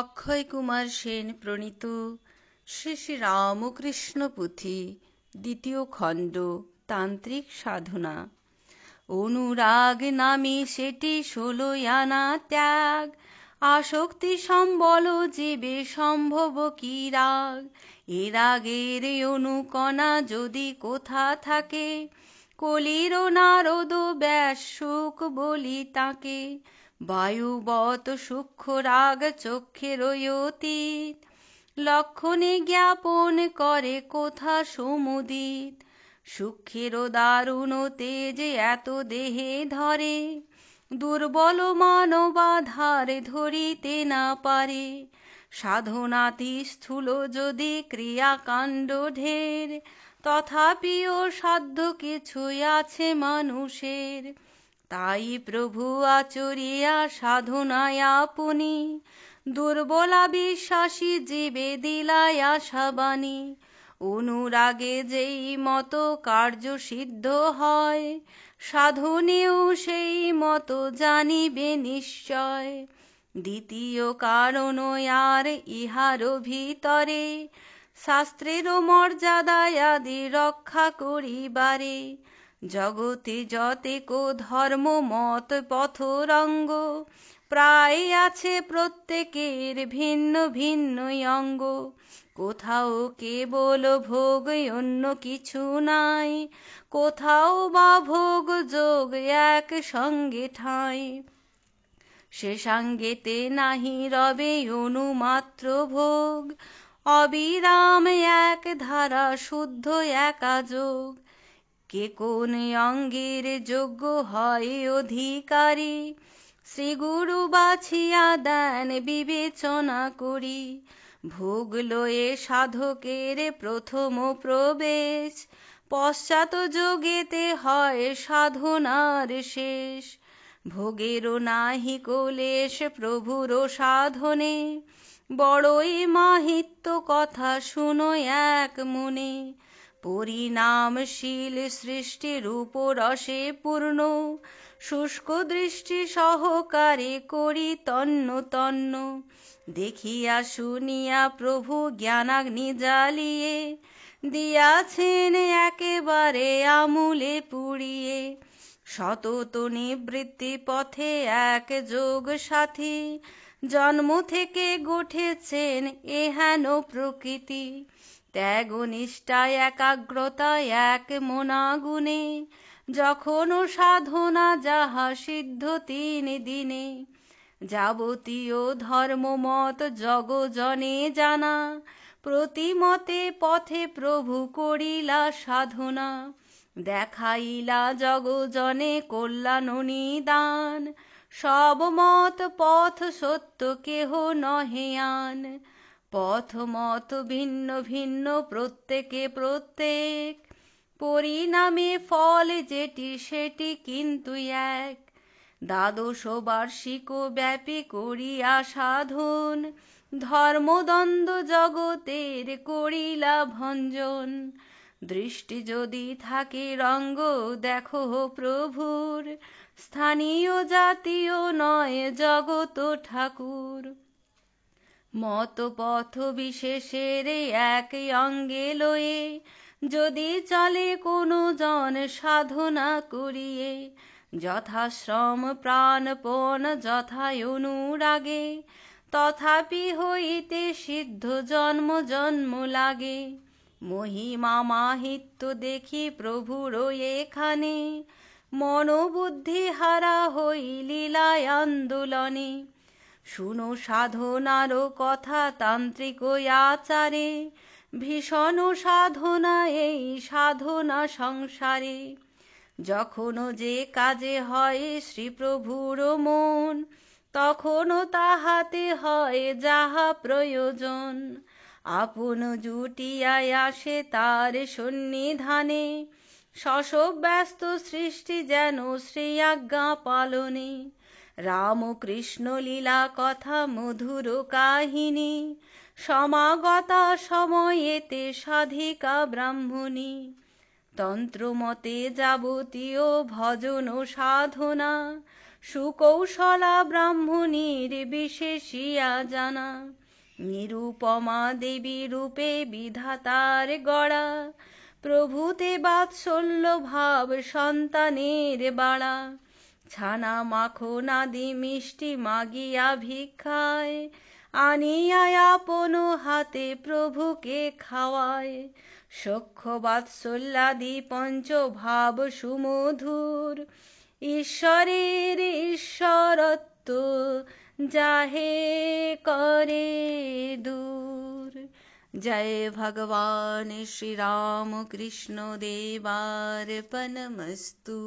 অক্ষয় কুমার সেন প্রণীত শ্রী শ্রী রামকৃষ্ণ পুঁথি দ্বিতীয় খণ্ড তান্ত্রিক সাধনা অনুরাগ নামে সেটি ষোলোই আনা ত্যাগ আসক্তি সম্বল জীবে সম্ভব কি রাগ এ রাগের অনুকণা যদি কোথা থাকে কলির নারদ ব্যাস সুখ বলি তাকে বায়ুবত সূক্ষ্ম রাগ চক্ষের অতীত লক্ষণে জ্ঞাপন করে কোথা সমুদিত সূক্ষ্মের দারুণ তেজ এত দেহে ধরে দুর্বল মানবাধার ধরিতে না পারে সাধনাতি স্থূল যদি ক্রিয়াকাণ্ড ঢের তথাপিও সাধ্য কিছুই আছে মানুষের তাই প্রভু আচরিয়া সাধনায় আপনি দুর্বলা বিশ্বাসী জীবে দিলায় আশাবাণী অনুরাগে যেই মত কার্য সিদ্ধ হয় সাধনেও সেই মত জানিবে নিশ্চয় দ্বিতীয় কারণ আর ইহার ভিতরে শাস্ত্রেরও মর্যাদায় আদি রক্ষা করিবারে জগতে কো ধর্ম মত রঙ্গ প্রায় আছে প্রত্যেকের ভিন্ন ভিন্ন অঙ্গ কোথাও কেবল ভোগ অন্য কিছু নাই কোথাও বা ভোগ যোগ এক সঙ্গে ঠাই সে সঙ্গেতে নাহি রবে অনুমাত্র ভোগ অবিরাম এক ধারা শুদ্ধ একা যোগ কে কোন অঙ্গের যোগ্য হয় অধিকারী শ্রীগুরু বাছিয়া দেন বিবেচনা করি ভোগ লয়ে সাধকের প্রথম প্রবেশ পশ্চাৎ যোগেতে হয় সাধনার শেষ ভোগেরও নাহি কলেশ প্রভুর সাধনে বড়ই মাহিত্য কথা শুনো এক মনে পরিণামশীল সৃষ্টিরূপ রসে পূর্ণ শুষ্ক দৃষ্টি সহকারে করি তন্ন তন্ন দেখিয়া শুনিয়া প্রভু জ্ঞানাগ্নি জ্বালিয়ে দিয়াছেন একেবারে আমূলে পুড়িয়ে সতত নিবৃত্তি পথে এক যোগ সাথী জন্ম থেকে গঠেছেন এহেন প্রকৃতি ত্যাগ নিষ্ঠায় একাগ্রতা এক মোনা গুণে যখন সাধনা যাহা সিদ্ধ তিন দিনে যাবতীয় ধর্মমত জগজনে জানা প্রতিমতে পথে প্রভু করিলা সাধনা দেখাইলা জগজনে কল্যাণ দান সব মত পথ সত্য কেহ নহে আন পথ মত ভিন্ন ভিন্ন প্রত্যেকে প্রত্যেক পরিণামে ফল যেটি সেটি কিন্তু এক দ্বাদশ বার্ষিক ব্যাপী করিয়া সাধন ধর্মদ্বন্দ্ব জগতের করিলা ভঞ্জন দৃষ্টি যদি থাকে রঙ্গ দেখো প্রভুর স্থানীয় জাতীয় নয় জগত ঠাকুর মত পথ বিশেষের এক অঙ্গে লয়ে যদি চলে কোনো জন সাধনা করিয়ে যথাশ্রম প্রাণপণ যথায় অনুরাগে তথাপি হইতে সিদ্ধ জন্ম জন্ম লাগে মহিমা মাহিত্য দেখি প্রভুর এখানে মনোবুদ্ধি হারা হই লীলায় আন্দোলনে শুনো সাধনার কথা তান্ত্রিক আচারে ভীষণ সাধনা এই সাধনা সংসারে যখন যে কাজে হয় শ্রীপ্রভুর মন তখনও তাহাতে হয় যাহা প্রয়োজন আপন জুটিয়ায় আসে তার সন্নিধানে শশব্যস্ত সৃষ্টি যেন শ্রী আজ্ঞা পালনে কৃষ্ণ লীলা কথা মধুর কাহিনী সমাগতা সময়েতে সাধিকা ব্রাহ্মণী তন্ত্রমতে যাবতীয় ভজন ও সাধনা সুকৌশলা ব্রাহ্মণীর বিশেষিয়া জানা নিরুপমা দেবী রূপে বিধাতার গড়া প্রভূতে বাৎসল্য ভাব সন্তানের বাড়া ছানা মাখন আদি মিষ্টি মাগিয়া ভিক্ষায় আনিয়া আপন হাতে প্রভুকে খাওয়ায় সক্ষ বাৎসল্যাদি পঞ্চভাব সুমধুর ঈশ্বরের ঈশ্বরত্ব যাহে করে দূর জয় ভগবান শ্রীরাম দেবার পনমস্তু